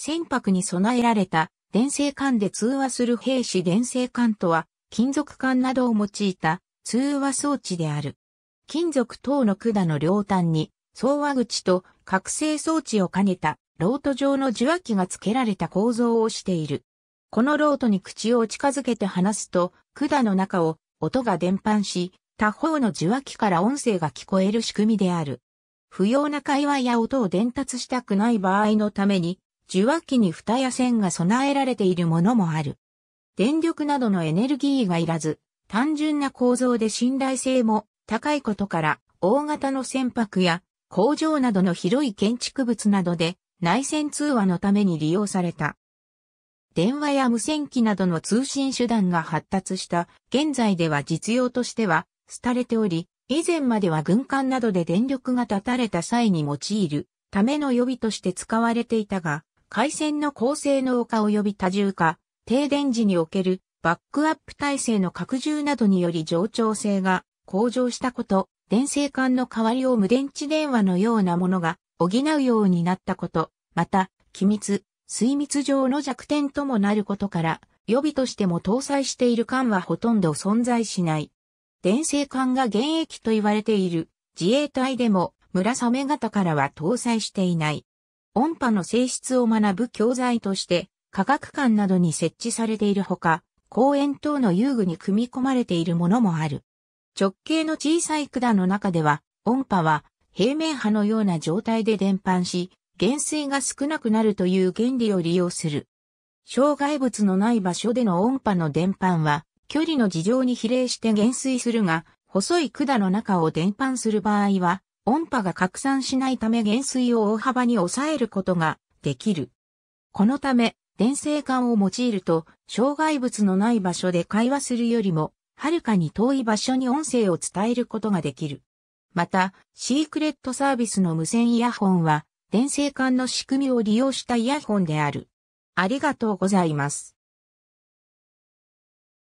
船舶に備えられた電声管で通話する兵士電声管とは、金属管などを用いた通話装置である。金属等の管の両端に、総和口と覚醒装置を兼ねたロート状の受話器が付けられた構造をしている。このロートに口を近づけて話すと、管の中を音が伝播し、他方の受話器から音声が聞こえる仕組みである。不要な会話や音を伝達したくない場合のために、受話器に蓋や線が備えられているものもある。電力などのエネルギーがいらず、単純な構造で信頼性も高いことから、大型の船舶や工場などの広い建築物などで内線通話のために利用された。電話や無線機などの通信手段が発達した現在では実用としては廃れており、以前までは軍艦などで電力が断たれた際に用いるための予備として使われていたが、回線の高性能化及び多重化、停電時におけるバックアップ体制の拡充などにより冗長性が向上したこと、電線管の代わりを無電池電話のようなものが補うようになったこと、また、機密、水密上の弱点ともなることから、予備としても搭載している管はほとんど存在しない。電線管が現役と言われている自衛隊でも村雨型からは搭載していない。音波の性質を学ぶ教材として、科学館などに設置されているほか、公園等の遊具に組み込まれているものもある。直径の小さい管の中では、音波は平面波のような状態で伝播し、減衰が少なくなるという原理を利用する。障害物のない場所での音波の伝播は、距離の事情に比例して減衰するが、細い管の中を伝播する場合は、音波が拡散しないため減衰を大幅に抑えることができる。このため、電線管を用いると、障害物のない場所で会話するよりも、はるかに遠い場所に音声を伝えることができる。また、シークレットサービスの無線イヤホンは、電線管の仕組みを利用したイヤホンである。ありがとうございます。